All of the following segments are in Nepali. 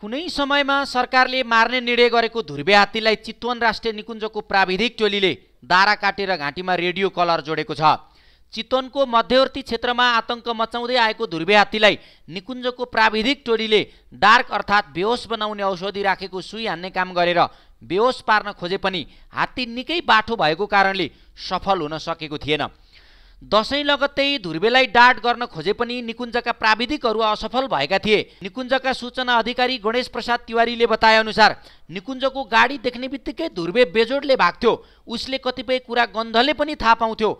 कुनै समयमा सरकारले मार्ने निर्णय गरेको धुर्वे हात्तीलाई चितवन राष्ट्रिय निकुञ्जको प्राविधिक टोलीले दारा काटेर घाँटीमा रेडियो कलर जोडेको छ चितवनको मध्यवर्ती क्षेत्रमा आतंक मचाउँदै आएको धुर्वे हात्तीलाई निकुञ्जको प्राविधिक टोलीले डार्क अर्थात् बेहोस बनाउने औषधि राखेको सुई हान्ने काम गरेर बेहोस पार्न खोजे पनि हात्ती निकै बाठो भएको कारणले सफल हुन सकेको थिएन दसैँ लगत्तै धुर्वेलाई डाट गर्न खोजे पनि निकुञ्जका प्राविधिकहरू असफल भएका थिए निकुञ्जका सूचना अधिकारी गणेश प्रसाद तिवारीले बताएअनुसार निकुञ्जको गाडी देख्ने बित्तिकै धुर्वे बेजोडले भाग्थ्यो उसले कतिपय कुरा गन्धले पनि थाहा पाउँथ्यो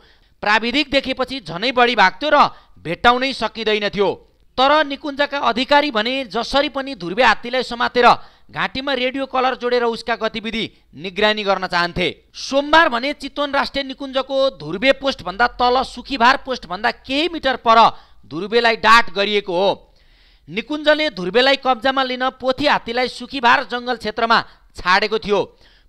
प्राविधिक देखेपछि झनै बढी भाग्थ्यो र भेट्टाउनै सकिँदैन थियो तर निकुञ्जका अधिकारी भने जसरी पनि धुर्वे हात्तीलाई समातेर घाँटीमा रेडियो कलर जोडेर उसका गतिविधि निगरानी गर्न चाहन्थे सोमबार भने चितवन राष्ट्रिय निकुञ्जको धुर्वे पोस्टभन्दा तल सुखीभार पोस्टभन्दा केही मिटर पर धुर्वेलाई डाट गरिएको हो निकुञ्जले धुर्वेलाई कब्जामा लिन पोथी हात्तीलाई सुखीभार जङ्गल क्षेत्रमा छाडेको थियो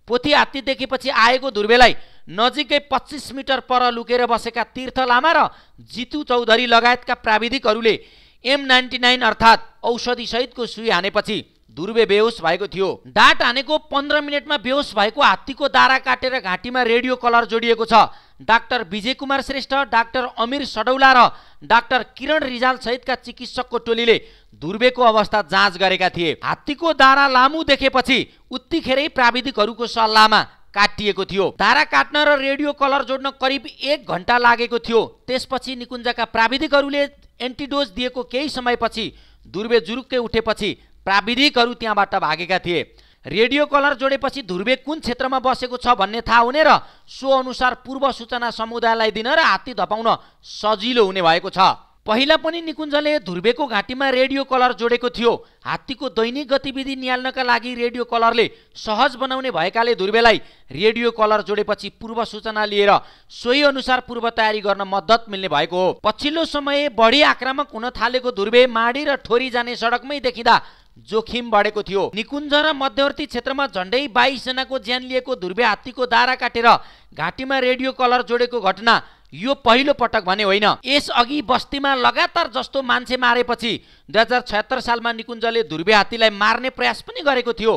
पोथी हात्ती देखेपछि आएको धुर्वेलाई नजिकै पच्चिस मिटर पर लुकेर बसेका तीर्थ लामा र जितु चौधरी लगायतका प्राविधिकहरूले एम नाइन्टी नाइन अर्थात् सहितको सुई हानेपछि दुर्वे बेहोस भएको थियो डाट हानेको पन्ध्र मिनटमा बेहोस भएको हात्तीको दारा काटेर घाँटीमा रेडियो कलर जोडिएको छ डाक्टर विजय कुमार श्रेष्ठ डाक्टर अमिर सडौला र डाक्टर किरण रिजाल सहितका चिकित्सकको टोलीले दुर्वेको अवस्था जाँच गरेका थिए हात्तीको दारा लामो देखेपछि उत्तिखेरै प्राविधिकहरूको सल्लाहमा काटिएको थियो दारा काट्न र रेडियो कलर जोड्न करिब एक घन्टा लागेको थियो त्यसपछि निकुञ्जका प्राविधिकहरूले एन्टिडोज दिएको केही समयपछि धुर्वे जुरुक्कै उठेपछि प्राविधिकहरू त्यहाँबाट भागेका थिए रेडियो कलर जोडेपछि धुर्वे कुन क्षेत्रमा बसेको छ भन्ने थाहा हुने र सो अनुसार पूर्व सूचना समुदायलाई दिन र हात्ती धपाउन सजिलो हुने भएको छ पहिला पनि निकुञ्जले धुर्बेको घाँटीमा रेडियो कलर जोडेको थियो हात्तीको दैनिक गतिविधि निहाल्नका लागि रेडियो कलरले सहज बनाउने भएकाले धुर्बेलाई रेडियो कलर जोडेपछि पूर्व सूचना लिएर सोही अनुसार पूर्व तयारी गर्न मद्दत मिल्ने भएको हो पछिल्लो समय बढी आक्रामक हुन थालेको धुर्बे माडी र ठोरी जाने सडकमै देखिँदा जोखिम बढेको थियो निकुञ्ज र मध्यवर्ती क्षेत्रमा झन्डै बाइसजनाको ज्यान लिएको धुर्बे हात्तीको दारा काटेर घाँटीमा रेडियो कलर जोडेको घटना यो पहिलो पटक भने होइन यसअघि बस्तीमा लगातार जस्तो मान्छे मारेपछि दुई हजार छत्तर सालमा निकुञ्जले ध्रुवे हात्तीलाई मार्ने प्रयास पनि गरेको थियो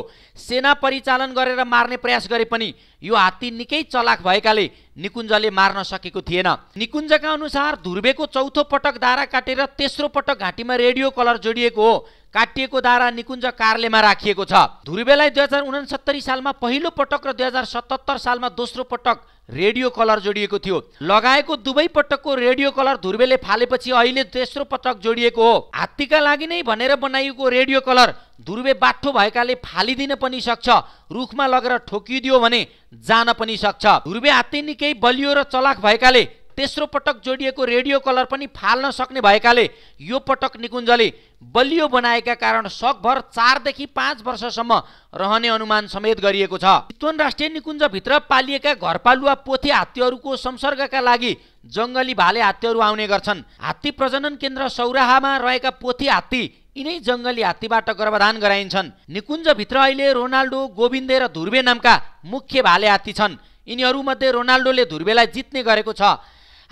सेना परिचालन गरेर मार्ने प्रयास गरे पनि यो हात्ती निकै चलाक भएकाले निकुञ्जले मार्न सकेको थिएन निकुञ्जका अनुसार ध्रुवेको चौथो पटक दारा काटेर तेस्रो पटक घाँटीमा रेडियो कलर जोडिएको हो काटिएको दारा निकुञ्ज कार्यालयमा राखिएको छ धुर्वेलाई दुई हजार उनासत्तरी सालमा पहिलो पटक र दुई हजार सतहत्तर सालमा दोस्रो पटक रेडियो कलर जोडिएको थियो लगाएको दुवै पटकको रेडियो कलर धुर्वेले फालेपछि अहिले तेस्रो पटक जोडिएको हो हात्तीका लागि नै भनेर बनाइएको रेडियो कलर धुर्वे बाठो भएकाले फालिदिन पनि सक्छ रुखमा लगेर ठोकिदियो भने जान पनि सक्छ धुर्वे हात्ती निकै बलियो र चलाख भएकाले तेस्रो पटक जोडिएको रेडियो कलर पनि फाल्न सक्ने भएकाले यो पटक निकुञ्जले बलियो बनाएका कारण सकभर चारदेखि पाँच वर्षसम्म रहने अनुमान समेत गरिएको छ चितवन राष्ट्रिय निकुञ्जभित्र पालिएका घरपालुवा पोथे हात्तीहरूको संसर्गका लागि जङ्गली भाले हात्तीहरू आउने गर्छन् हात्ती प्रजनन केन्द्र सौराहामा रहेका पोथी हात्ती यिनै जङ्गली हात्तीबाट गर्भधान गराइन्छन् निकुञ्जभित्र अहिले रोनाल्डो गोविन्दे र धुर्वे नामका मुख्य भाले हात्ती छन् यिनीहरूमध्ये रोनाल्डोले धुर्वेलाई जित्ने गरेको छ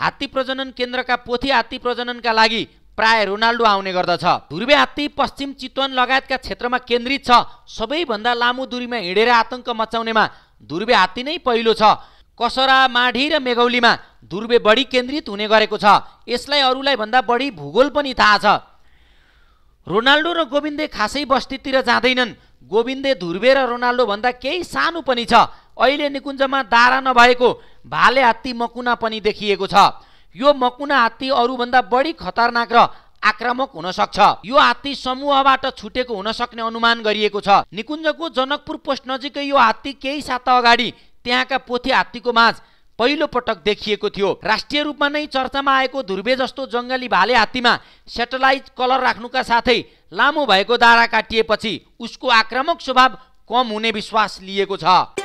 हात्ती प्रजनन केन्द्रका पोथी हात्ती प्रजननका लागि प्राय रोनाल्डो आउने गर्दछ पूर्वी हात्ती पश्चिम चितवन लगायतका क्षेत्रमा केन्द्रित छ सबैभन्दा लामो दूरीमा हिँडेर आतंक मचाउनेमा दुर्वे हात्ती नै पहिलो छ कसरा माढी र मेघौलीमा दुर्वे बढी केन्द्रित हुने गरेको छ यसलाई अरूलाई भन्दा बढी भूगोल पनि थाहा छ रोनाल्डो र गोविन्दे खासै बस्तीतिर जाँदैनन् गोविन्दे धुर्वे र रोनाल्डो भन्दा केही सानो पनि छ अहिले निकुञ्जमा दारा नभएको भाले हात्ती मकुना पनि देखिएको छ यो मकुना हात्ती अरूभन्दा बढी खतरनाक र आक्रामक हुन सक्छ यो हात्ती समूहबाट छुटेको हुन सक्ने अनुमान गरिएको छ निकुञ्जको जनकपुर पोस्ट नजिकै यो हात्ती केही साता अगाडि त्यहाँका पोथी हात्तीको माझ पहिलो पटक देखिएको थियो राष्ट्रिय रूपमा नै चर्चामा आएको धुर्वे जस्तो जङ्गली भाले हात्तीमा सेटेलाइट कलर राख्नुका साथै लामो भएको दारा काटिएपछि उसको आक्रामक स्वभाव कम हुने विश्वास लिएको छ